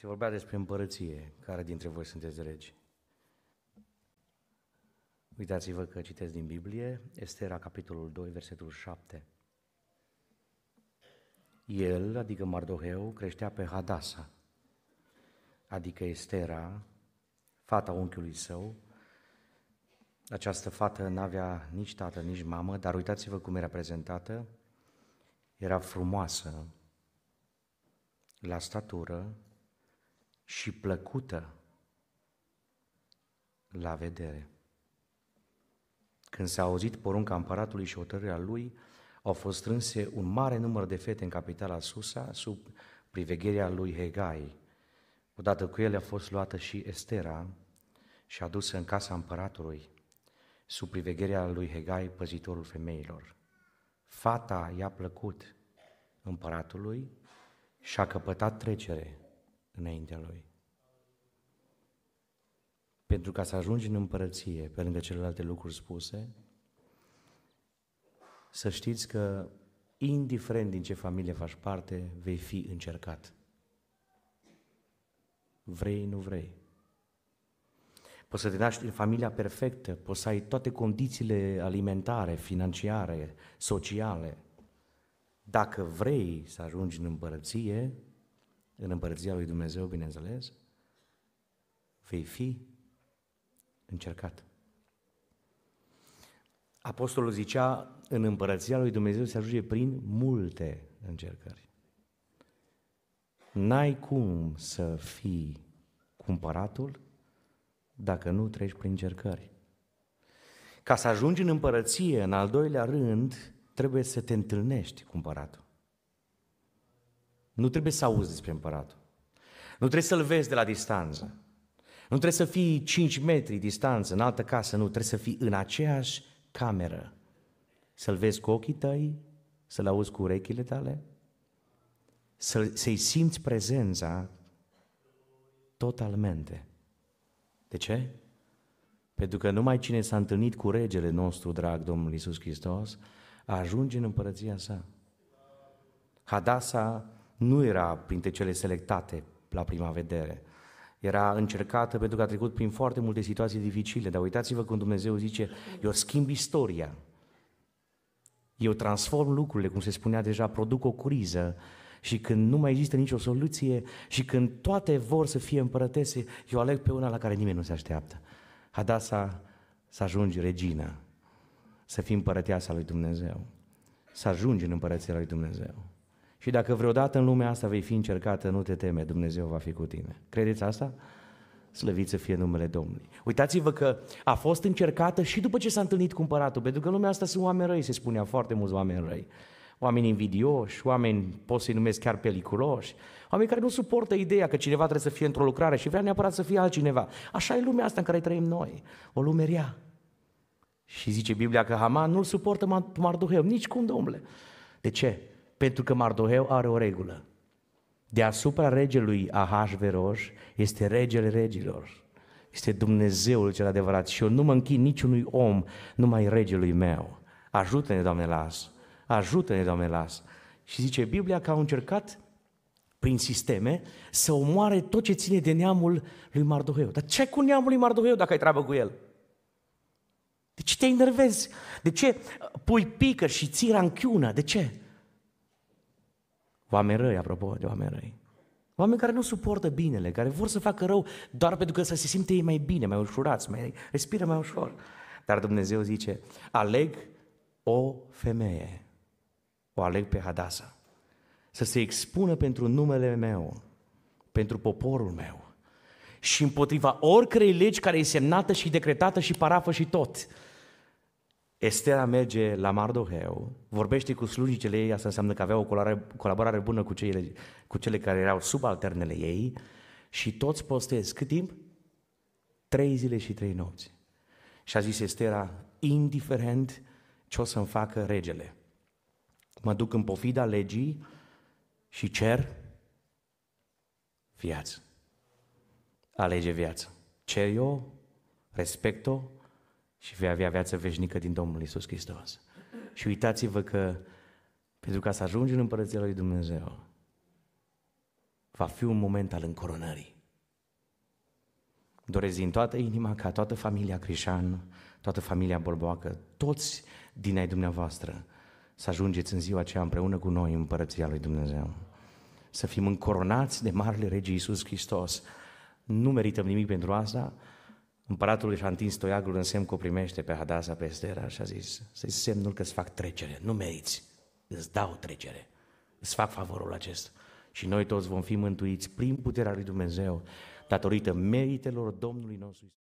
Se vorbea despre împărăție, care dintre voi sunteți regi. Uitați-vă că citesc din Biblie, Estera, capitolul 2, versetul 7. El, adică Mardoheu, creștea pe Hadasa, adică Estera, fata unchiului său. Această fată n-avea nici tată, nici mamă, dar uitați-vă cum era prezentată. Era frumoasă, la statură, și plăcută la vedere. Când s-a auzit porunca împăratului și hotărârea lui, au fost strânse un mare număr de fete în capitala Susa, sub privegherea lui Hegai. Odată cu ele a fost luată și Estera și adusă în casa împăratului, sub privegherea lui Hegai, păzitorul femeilor. Fata i-a plăcut împăratului și a căpătat trecere înaintea lui pentru ca să ajungi în împărăție, pe lângă celelalte lucruri spuse, să știți că, indiferent din ce familie faci parte, vei fi încercat. Vrei, nu vrei. Poți să te naști în familia perfectă, poți să ai toate condițiile alimentare, financiare, sociale. Dacă vrei să ajungi în împărăție, în împărăția lui Dumnezeu, bineînțeles, vei fi încercat. Apostolul zicea, în împărăția lui Dumnezeu se ajunge prin multe încercări. N-ai cum să fii cumpăratul dacă nu treci prin încercări. Ca să ajungi în împărăție, în al doilea rând, trebuie să te întâlnești cu împăratul. Nu trebuie să auzi despre împăratul. Nu trebuie să-l vezi de la distanță. Nu trebuie să fii 5 metri distanță, în altă casă, nu, trebuie să fii în aceeași cameră. Să-l vezi cu ochii tăi, să-l auzi cu urechile tale, să-i simți prezența totalmente. De ce? Pentru că numai cine s-a întâlnit cu regele nostru drag, Domnul Isus Hristos, ajunge în împărăția sa. Hadasa nu era printre cele selectate la prima vedere era încercată pentru că a trecut prin foarte multe situații dificile, dar uitați-vă când Dumnezeu zice, eu schimb istoria, eu transform lucrurile, cum se spunea deja, produc o criză și când nu mai există nicio soluție și când toate vor să fie împărătese, eu aleg pe una la care nimeni nu se așteaptă. Hadasa să ajungi regină, să fii împărăteasa lui Dumnezeu, să ajungi în împărăția lui Dumnezeu. Și dacă vreodată în lumea asta vei fi încercată, nu te teme, Dumnezeu va fi cu tine. Credeți asta? Slăviți să fie numele Domnului. Uitați-vă că a fost încercată și după ce s-a întâlnit cu împăratul, pentru că în lumea asta sunt oameni răi, se spunea foarte mulți oameni răi. Oameni invidioși, oameni, pot să-i numesc chiar peliculoși, oameni care nu suportă ideea că cineva trebuie să fie într-o lucrare și vrea neapărat să fie altcineva. Așa e lumea asta în care trăim noi, o lume rea. Și zice Biblia că Haman nu-l suportă Marduheu, nici cum, domnule. De ce? Pentru că Mardoheu are o regulă. Deasupra regelui Ahasveros este regele regilor. Este Dumnezeul cel adevărat și eu nu mă închin niciunui om, numai regelui meu. Ajută-ne, Doamne, las. Ajută-ne, Doamne, las. Și zice Biblia că au încercat prin sisteme să omoare tot ce ține de neamul lui Mardoheu. Dar ce cu neamul lui Mardoheu dacă ai treabă cu el? De ce te enervezi? De ce pui pică și ții ranchiună? De ce? Oameni răi, apropo de oameni răi. Oameni care nu suportă binele, care vor să facă rău doar pentru că să se simte ei mai bine, mai ușurați, mai respiră mai ușor. Dar Dumnezeu zice, aleg o femeie, o aleg pe Hadasa, să se expună pentru numele meu, pentru poporul meu și împotriva oricărei legi care e semnată și decretată și parafă și tot. Estera merge la Mardoheu, vorbește cu slujnicele ei, asta înseamnă că avea o colaborare bună cu cele, cu cele care erau subalternele ei și toți postez. Cât timp? Trei zile și trei nopți. Și a zis Estera, indiferent ce o să-mi facă regele, mă duc în pofida legii și cer viață. Alege viață. Cer eu, respect-o, și vei avea viață veșnică din Domnul Isus Hristos. Și uitați-vă că pentru ca să ajungi în Împărăția Lui Dumnezeu, va fi un moment al încoronării. Doresc din toată inima ca toată familia Crișan, toată familia bolboacă, toți din ai dumneavoastră, să ajungeți în ziua aceea împreună cu noi în Împărăția Lui Dumnezeu. Să fim încoronați de Marele Regii Iisus Hristos. Nu merităm nimic pentru asta, Împăratul și-a întins toiagul în semn că o primește pe Hadasa pe Estera și a zis, să semnul că îți fac trecere, nu meriți, îți dau trecere, îți fac favorul acesta. Și noi toți vom fi mântuiți prin puterea lui Dumnezeu, datorită meritelor Domnului nostru.